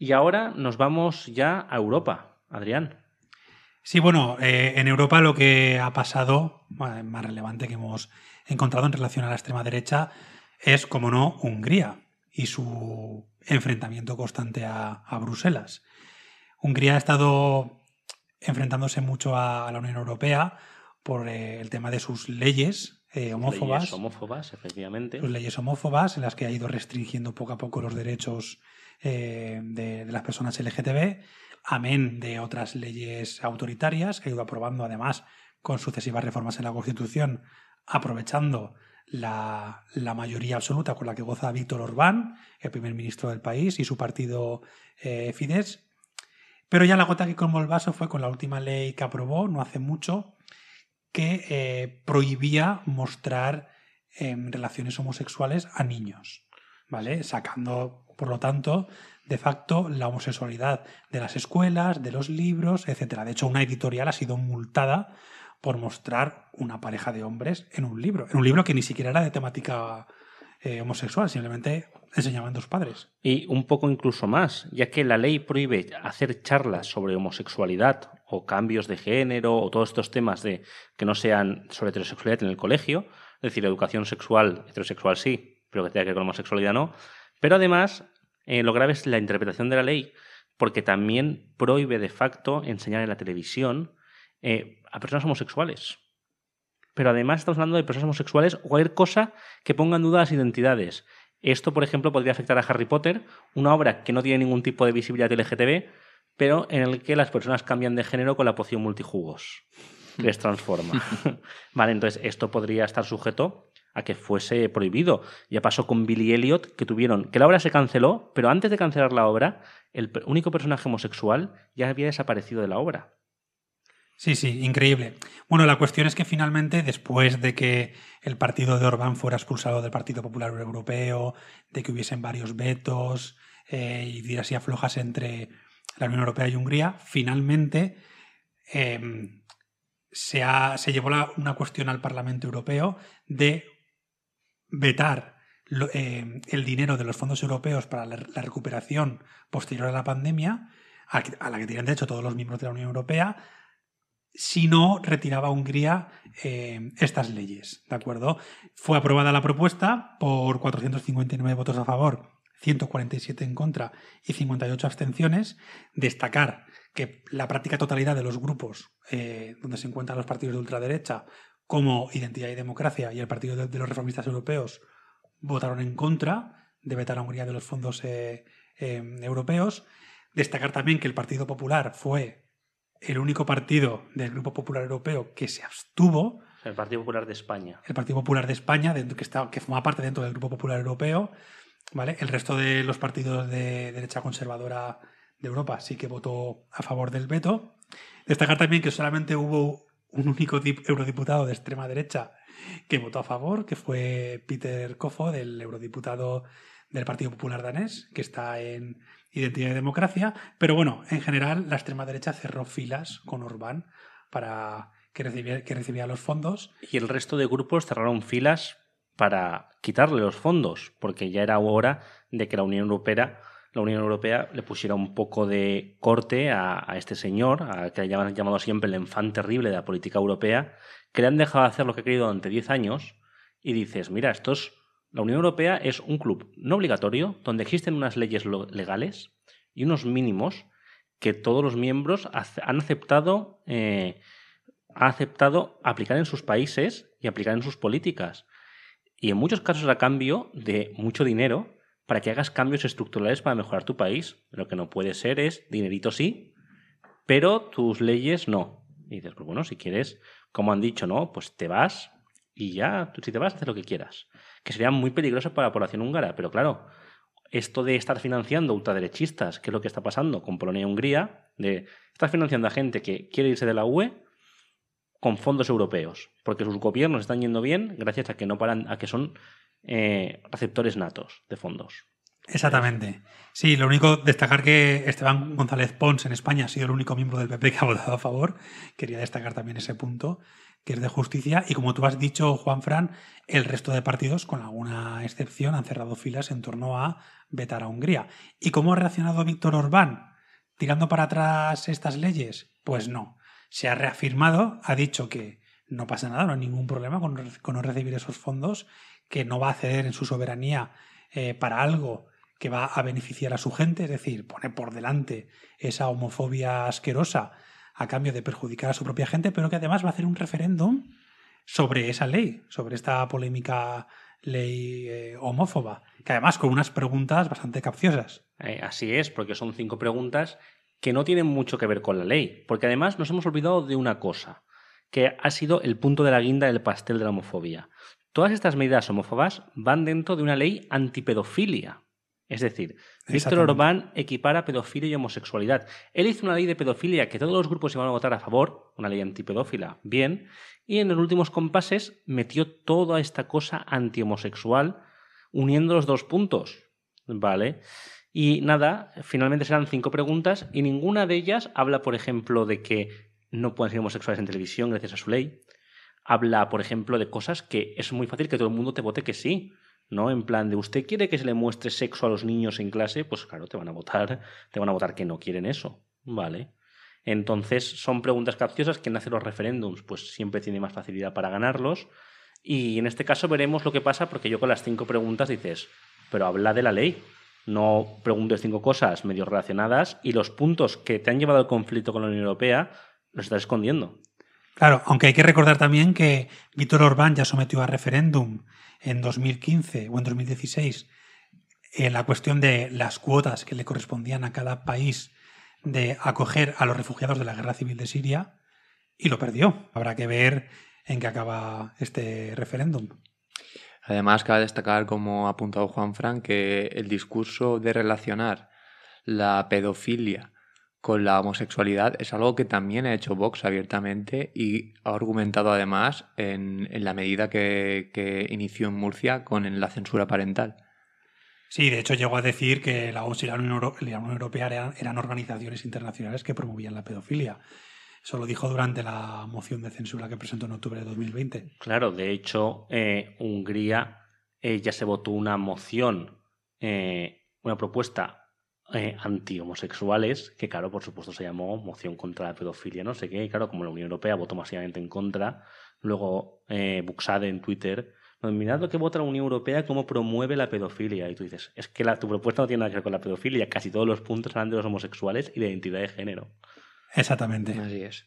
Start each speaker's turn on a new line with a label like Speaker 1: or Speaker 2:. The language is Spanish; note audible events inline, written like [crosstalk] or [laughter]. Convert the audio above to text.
Speaker 1: Y ahora nos vamos ya a Europa, Adrián.
Speaker 2: Sí, bueno, eh, en Europa lo que ha pasado, más relevante que hemos encontrado en relación a la extrema derecha, es, como no, Hungría y su enfrentamiento constante a, Bruselas. Hungría ha estado enfrentándose mucho a, la Unión Europea por eh, el tema de sus leyes eh, homófobas. Leyes
Speaker 1: homófobas, efectivamente. Sus leyes
Speaker 2: homófobas, en las que ha ido restringiendo poco a poco los derechos eh, de, las personas LGTB, amén de otras leyes autoritarias que ha ido aprobando además con sucesivas reformas en la Constitución, aprovechando la, mayoría absoluta con la que goza Víctor Orbán, el primer ministro del país, y su partido Fides eh, Fidesz. Pero ya la gota que colmó el vaso fue con la última ley que aprobó no hace mucho, que eh, prohibía mostrar em, relaciones homosexuales a niños. ¿vale? Sacando, por lo tanto, de facto la homosexualidad de las escuelas, de los libros, etc. De hecho, una editorial ha sido multada por mostrar una pareja de hombres en un libro, en un libro que ni siquiera era de temática eh, homosexual, simplemente enseñaban dos padres.
Speaker 1: Y un poco incluso más, ya que la ley prohíbe hacer charlas sobre homosexualidad o cambios de género o todos estos temas de que no sean sobre heterosexualidad en el colegio, es decir, educación sexual, heterosexual sí, pero que tenga que ver con la homosexualidad no. Pero además, eh, lo grave es la interpretación de la ley, porque también prohíbe de facto enseñar en la televisión eh, a personas homosexuales. Pero además estamos hablando de personas homosexuales o cualquier cosa que ponga en duda las identidades. Esto, por ejemplo, podría afectar a Harry Potter, una obra que no tiene ningún tipo de visibilidad LGTB, pero en el que las personas cambian de género con la poción multijugos. Hmm. Les transforma. [laughs] vale, entonces esto podría estar sujeto a que fuese prohibido. Ya pasó con Billy Elliot, que tuvieron, que la obra se canceló, pero antes de cancelar la obra, el único personaje homosexual ya había desaparecido de la obra.
Speaker 2: Sí, sí, increíble. Bueno, la cuestión es que finalmente, después de que el partido de Orbán fuera expulsado del Partido Popular Europeo, de que hubiesen varios vetos eh, y dirás y aflojas entre la Unión Europea y Hungría, finalmente em, se, llevó una cuestión al Parlamento Europeo de vetar eh, el dinero de los fondos europeos para la, recuperación posterior a la pandemia, a, la que tienen derecho todos los miembros de la Unión Europea, si no retiraba Hungría eh, estas leyes. ¿De acuerdo? Fue aprobada la propuesta por 459 votos a favor, 147 en contra y 58 abstenciones. Destacar que la práctica totalidad de los grupos eh, donde se encuentran los partidos de ultraderecha como Identidad y Democracia y el Partido de, los Reformistas Europeos votaron en contra de vetar a Hungría de los fondos eh, eh, europeos. Destacar también que el Partido Popular fue el único partido del Grupo Popular Europeo que se abstuvo.
Speaker 1: El Partido Popular de España.
Speaker 2: El Partido Popular de España, que, está, que forma parte dentro del Grupo Popular Europeo. ¿vale? El resto de los partidos de derecha conservadora de Europa sí que votó a favor del veto. Destacar también que solamente hubo un único eurodiputado de extrema derecha que votó a favor, que fue Peter Kofo, del eurodiputado del Partido Popular danés, que está en Identidad y Democracia. Pero bueno, en general, la extrema derecha cerró filas con Orbán para que recibiera los fondos.
Speaker 1: Y el resto de grupos cerraron filas para quitarle los fondos, porque ya era hora de que la Unión Europea la Unión Europea le pusiera un poco de corte a, este señor, a que le llamado siempre el infante terrible de la política europea, que le han dejado hacer lo que ha querido durante 10 años y dices, mira, la Unión Europea es un club no obligatorio donde existen unas leyes legales y unos mínimos que todos los miembros han aceptado, eh, han aceptado aplicar en sus países y aplicar en sus políticas. Y en muchos casos a cambio de mucho dinero para que hagas cambios estructurales para mejorar tu país. Lo que no puede ser es dinerito sí, pero tus leyes no. Y dices, pues bueno, si quieres, como han dicho, ¿no? Pues te vas y ya, tú si te vas, haces lo que quieras. Que sería muy peligroso para la población húngara, pero claro, esto de estar financiando ultraderechistas, que es lo que está pasando con Polonia y Hungría, de estar financiando a gente que quiere irse de la UE con fondos europeos, porque sus gobiernos están yendo bien gracias a que no paran, a que son eh, receptores natos de fondos.
Speaker 2: Exactamente. Sí, lo único destacar que Esteban González Pons en España ha sido el único miembro del PP que ha [laughs] votado a favor. Quería destacar también ese punto, que es de justicia. Y como tú has dicho, Juan Fran, el resto de partidos, con alguna excepción, han cerrado filas en torno a vetar a Hungría. ¿Y cómo ha reaccionado Víctor Orbán? ¿Tirando para atrás estas leyes? Pues no. Se ha reafirmado, ha dicho que no pasa nada, no hay ningún problema con, no recibir esos fondos, que no va a ceder en su soberanía eh, para algo que va a beneficiar a su gente, es decir, pone por delante esa homofobia asquerosa a cambio de perjudicar a su propia gente, pero que además va a hacer un referéndum sobre esa ley, sobre esta polémica ley eh, homófoba, que además con unas preguntas bastante capciosas. Eh, así es, porque
Speaker 1: son cinco preguntas que no tienen mucho que ver con la ley, porque además nos hemos olvidado de una cosa que ha sido el punto de la guinda del pastel de la homofobia. Todas estas medidas homófobas van dentro de una ley antipedofilia. Es decir, Víctor Orbán equipara pedofilia y homosexualidad. Él hizo una ley de pedofilia que todos los grupos iban a votar a favor, una ley antipedófila, bien, y en los últimos compases metió toda esta cosa antihomosexual uniendo los dos puntos. ¿Vale? Y nada, finalmente serán cinco preguntas y ninguna de ellas habla, por ejemplo, de que no pueden ser homosexuales en televisión gracias a su ley. Habla, por ejemplo, de cosas que es muy fácil que todo el mundo te vote que sí. ¿no? En plan de usted quiere que se le muestre sexo a los niños en clase, pues claro, te van a votar, te van a votar que no quieren eso, ¿vale? Entonces, son preguntas capciosas que nace los referéndums, pues siempre tiene más facilidad para ganarlos. Y en este caso veremos lo que pasa, porque yo con las cinco preguntas dices, pero habla de la ley, no preguntes cinco cosas medio relacionadas y los puntos que te han llevado al conflicto con la Unión Europea nos está escondiendo.
Speaker 2: Claro, aunque hay que recordar también que Víctor Orbán ya sometió a referéndum en 2015 o en 2016 la cuestión de las cuotas que le correspondían a cada país de acoger a los refugiados de la guerra civil de Siria y lo perdió. Habrá que ver en qué acaba este referéndum. Además, cabe destacar, como ha apuntado Juan Frank, que el discurso de relacionar la pedofilia con la homosexualidad es algo que también ha hecho Vox abiertamente y ha argumentado además en, en la medida que, inició en Murcia con la censura parental. Sí, de hecho llegó a decir que la OMS y la Unión, Europea eran, organizaciones internacionales que promovían la pedofilia. Eso lo dijo durante la moción de censura que presentó en octubre de 2020.
Speaker 1: Claro, de hecho, eh, Hungría eh, ya se votó una moción, eh, una propuesta anti eh, antihomosexuales, que claro, por supuesto se llamó moción contra la pedofilia, no sé qué, y claro, como la Unión Europea votó masivamente en contra, luego eh, Buxade en Twitter, mirad lo que vota la Unión Europea, cómo promueve la pedofilia, y tú dices, es que la, tu propuesta no tiene nada que ver con la pedofilia, casi todos los puntos hablan de los homosexuales y de identidad de género.
Speaker 2: Exactamente. Así es.